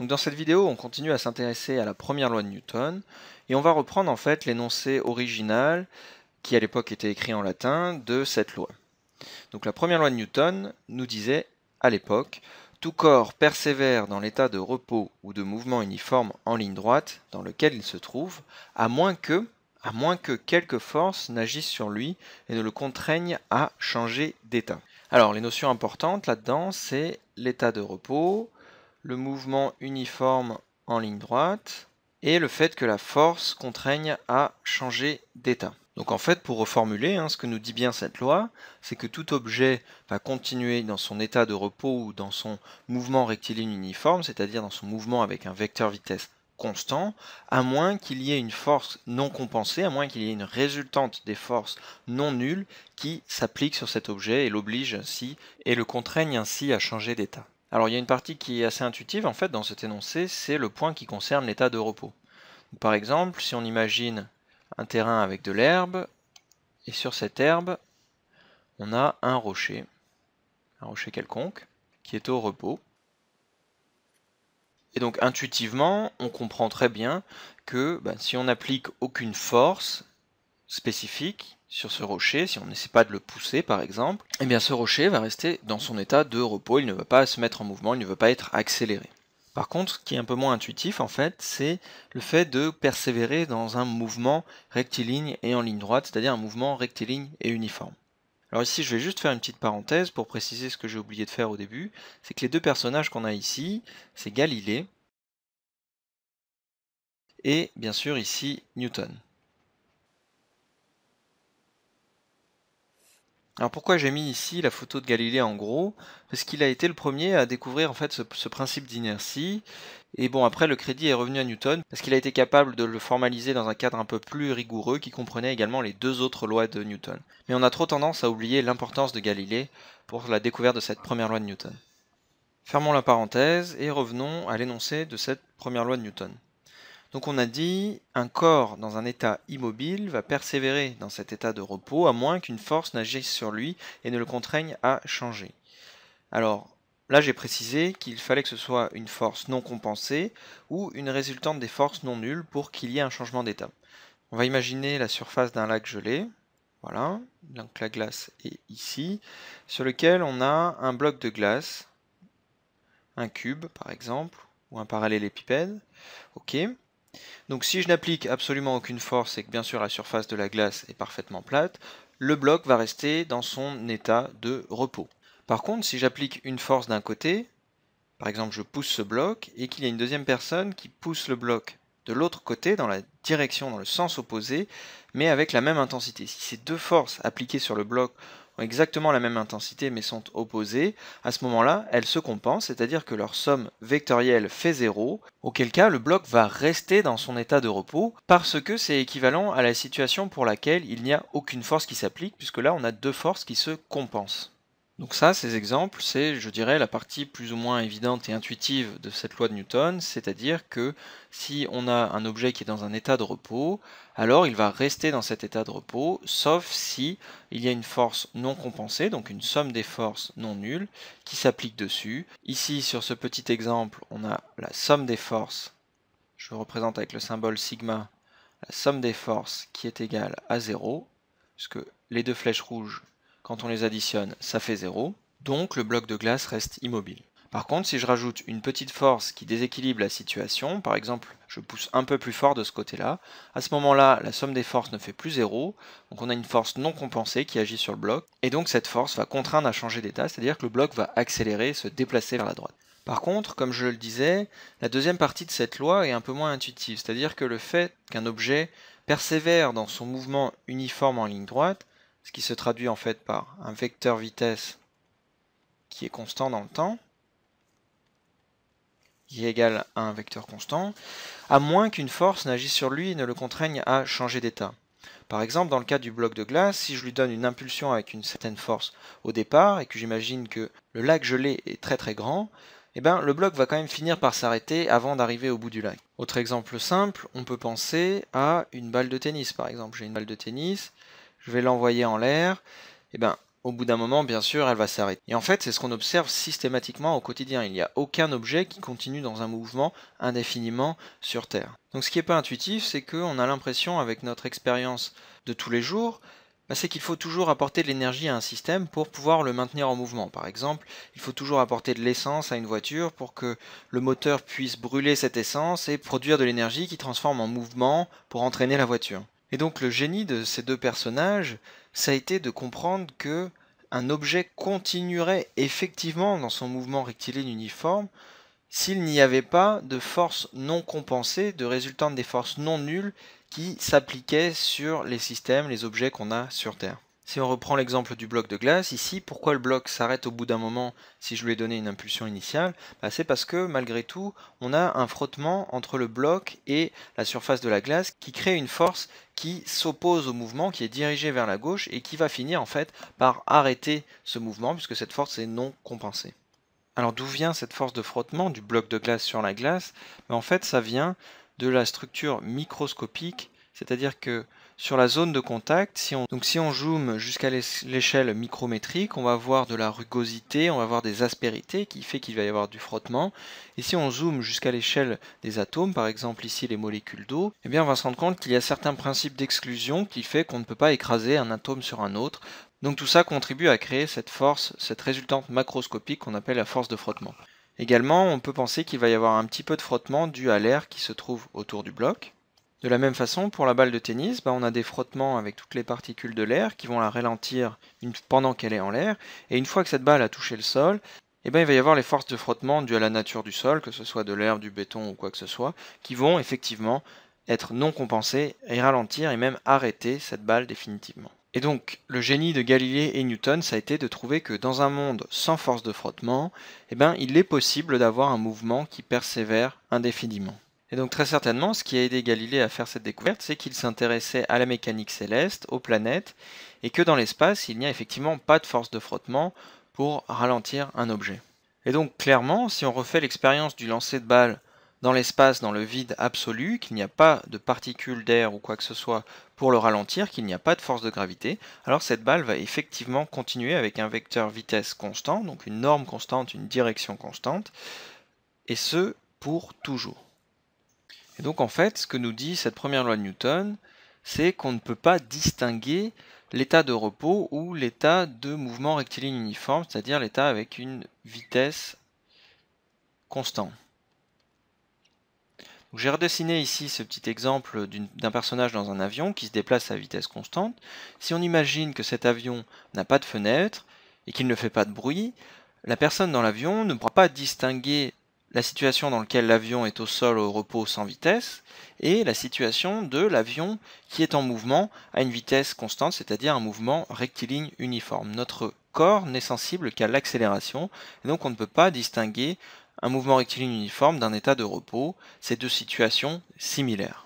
dans cette vidéo, on continue à s'intéresser à la première loi de Newton, et on va reprendre en fait l'énoncé original, qui à l'époque était écrit en latin, de cette loi. Donc la première loi de Newton nous disait, à l'époque, tout corps persévère dans l'état de repos ou de mouvement uniforme en ligne droite dans lequel il se trouve, à moins que, à moins que sur lui et ne le contraignent à changer d'état. Alors les notions importantes là-dedans, c'est l'état de repos, le mouvement uniforme en ligne droite et le fait que la force contraigne à changer d'état. Donc en fait, pour reformuler, hein, ce que nous dit bien cette loi, c'est que tout objet va continuer dans son état de repos ou dans son mouvement rectiligne uniforme, c'est-à-dire dans son mouvement avec un vecteur vitesse constant, à moins qu'il y ait une force non compensée, à moins qu'il y ait une résultante des forces non nulles qui s'applique sur cet objet et l'oblige ainsi et le contraigne ainsi à changer d'état. Alors il y a une partie qui est assez intuitive en fait dans cet énoncé, c'est le point qui concerne l'état de repos. par exemple, si on imagine un terrain avec de l'herbe, et sur cette herbe, on a un rocher, un rocher quelconque, qui est au repos. Et donc intuitivement, on comprend très bien que ben, si on n'applique aucune force, spécifique sur ce rocher, si on n'essaie pas de le pousser par exemple, eh bien ce rocher va rester dans son état de repos, il ne va pas se mettre en mouvement, il ne va pas être accéléré. Par contre, ce qui est un peu moins intuitif en fait, c'est le fait de persévérer dans un mouvement rectiligne et en ligne droite, c'est-à-dire un mouvement rectiligne et uniforme. Alors ici, je vais juste faire une petite parenthèse pour préciser ce que j'ai oublié de faire au début, c'est que les deux personnages qu'on a ici, c'est Galilée et bien sûr ici Newton. Alors pourquoi j'ai mis ici la photo de Galilée en gros Parce qu'il a été le premier à découvrir en fait ce, ce principe d'inertie. Et bon après le crédit est revenu à Newton parce qu'il a été capable de le formaliser dans un cadre un peu plus rigoureux qui comprenait également les deux autres lois de Newton. Mais on a trop tendance à oublier l'importance de Galilée pour la découverte de cette première loi de Newton. Fermons la parenthèse et revenons à l'énoncé de cette première loi de Newton. Donc on a dit, un corps dans un état immobile va persévérer dans cet état de repos, à moins qu'une force n'agisse sur lui et ne le contraigne à changer. Alors, Là, j'ai précisé qu'il fallait que ce soit une force non compensée ou une résultante des forces non nulles pour qu'il y ait un changement d'état. On va imaginer la surface d'un lac gelé, voilà, donc la glace est ici, sur lequel on a un bloc de glace, un cube par exemple, ou un parallélépipède, ok. Donc si je n'applique absolument aucune force et que bien sûr la surface de la glace est parfaitement plate, le bloc va rester dans son état de repos. Par contre, si j'applique une force d'un côté, par exemple je pousse ce bloc et qu'il y a une deuxième personne qui pousse le bloc de l'autre côté, dans la direction, dans le sens opposé, mais avec la même intensité. Si ces deux forces appliquées sur le bloc ont exactement la même intensité mais sont opposées, à ce moment-là, elles se compensent, c'est-à-dire que leur somme vectorielle fait 0, auquel cas le bloc va rester dans son état de repos parce que c'est équivalent à la situation pour laquelle il n'y a aucune force qui s'applique, puisque là on a deux forces qui se compensent. Donc ça, ces exemples, c'est, je dirais, la partie plus ou moins évidente et intuitive de cette loi de Newton, c'est-à-dire que si on a un objet qui est dans un état de repos, alors il va rester dans cet état de repos, sauf si il y a une force non compensée, donc une somme des forces non nulles, qui s'applique dessus. Ici, sur ce petit exemple, on a la somme des forces, je représente avec le symbole sigma, la somme des forces qui est égale à 0, puisque les deux flèches rouges quand on les additionne, ça fait 0, donc le bloc de glace reste immobile. Par contre, si je rajoute une petite force qui déséquilibre la situation, par exemple, je pousse un peu plus fort de ce côté-là, à ce moment-là, la somme des forces ne fait plus 0, donc on a une force non compensée qui agit sur le bloc, et donc cette force va contraindre à changer d'état, c'est-à-dire que le bloc va accélérer et se déplacer vers la droite. Par contre, comme je le disais, la deuxième partie de cette loi est un peu moins intuitive, c'est-à-dire que le fait qu'un objet persévère dans son mouvement uniforme en ligne droite ce qui se traduit en fait par un vecteur vitesse qui est constant dans le temps, qui est égal à un vecteur constant, à moins qu'une force n'agisse sur lui et ne le contraigne à changer d'état. Par exemple, dans le cas du bloc de glace, si je lui donne une impulsion avec une certaine force au départ, et que j'imagine que le lac gelé est très très grand, eh bien le bloc va quand même finir par s'arrêter avant d'arriver au bout du lac. Autre exemple simple, on peut penser à une balle de tennis par exemple. J'ai une balle de tennis, je vais l'envoyer en l'air, et eh ben au bout d'un moment, bien sûr, elle va s'arrêter. Et en fait, c'est ce qu'on observe systématiquement au quotidien. Il n'y a aucun objet qui continue dans un mouvement indéfiniment sur Terre. Donc ce qui n'est pas intuitif, c'est qu'on a l'impression, avec notre expérience de tous les jours, bah, c'est qu'il faut toujours apporter de l'énergie à un système pour pouvoir le maintenir en mouvement. Par exemple, il faut toujours apporter de l'essence à une voiture pour que le moteur puisse brûler cette essence et produire de l'énergie qui transforme en mouvement pour entraîner la voiture. Et donc le génie de ces deux personnages, ça a été de comprendre que un objet continuerait effectivement dans son mouvement rectiligne uniforme s'il n'y avait pas de force non compensée, de résultante des forces non nulles qui s'appliquaient sur les systèmes, les objets qu'on a sur Terre. Si on reprend l'exemple du bloc de glace, ici, pourquoi le bloc s'arrête au bout d'un moment si je lui ai donné une impulsion initiale bah, C'est parce que, malgré tout, on a un frottement entre le bloc et la surface de la glace qui crée une force qui s'oppose au mouvement, qui est dirigé vers la gauche et qui va finir en fait par arrêter ce mouvement puisque cette force est non compensée. Alors d'où vient cette force de frottement du bloc de glace sur la glace bah, En fait, ça vient de la structure microscopique c'est-à-dire que sur la zone de contact, si on, donc si on zoome jusqu'à l'échelle micrométrique, on va voir de la rugosité, on va avoir des aspérités qui fait qu'il va y avoir du frottement. Et si on zoome jusqu'à l'échelle des atomes, par exemple ici les molécules d'eau, eh bien on va se rendre compte qu'il y a certains principes d'exclusion qui fait qu'on ne peut pas écraser un atome sur un autre. Donc tout ça contribue à créer cette force, cette résultante macroscopique qu'on appelle la force de frottement. Également, on peut penser qu'il va y avoir un petit peu de frottement dû à l'air qui se trouve autour du bloc. De la même façon, pour la balle de tennis, bah, on a des frottements avec toutes les particules de l'air qui vont la ralentir pendant qu'elle est en l'air, et une fois que cette balle a touché le sol, eh ben, il va y avoir les forces de frottement dues à la nature du sol, que ce soit de l'herbe, du béton ou quoi que ce soit, qui vont effectivement être non compensées et ralentir et même arrêter cette balle définitivement. Et donc, le génie de Galilée et Newton, ça a été de trouver que dans un monde sans force de frottement, eh ben, il est possible d'avoir un mouvement qui persévère indéfiniment. Et donc très certainement, ce qui a aidé Galilée à faire cette découverte, c'est qu'il s'intéressait à la mécanique céleste, aux planètes, et que dans l'espace, il n'y a effectivement pas de force de frottement pour ralentir un objet. Et donc clairement, si on refait l'expérience du lancer de balle dans l'espace, dans le vide absolu, qu'il n'y a pas de particules d'air ou quoi que ce soit pour le ralentir, qu'il n'y a pas de force de gravité, alors cette balle va effectivement continuer avec un vecteur vitesse constant, donc une norme constante, une direction constante, et ce, pour toujours. Et donc en fait, ce que nous dit cette première loi de Newton, c'est qu'on ne peut pas distinguer l'état de repos ou l'état de mouvement rectiligne uniforme, c'est-à-dire l'état avec une vitesse constante. J'ai redessiné ici ce petit exemple d'un personnage dans un avion qui se déplace à vitesse constante. Si on imagine que cet avion n'a pas de fenêtre et qu'il ne fait pas de bruit, la personne dans l'avion ne pourra pas distinguer la situation dans laquelle l'avion est au sol au repos sans vitesse, et la situation de l'avion qui est en mouvement à une vitesse constante, c'est-à-dire un mouvement rectiligne uniforme. Notre corps n'est sensible qu'à l'accélération, donc on ne peut pas distinguer un mouvement rectiligne uniforme d'un état de repos, Ces deux situations similaires.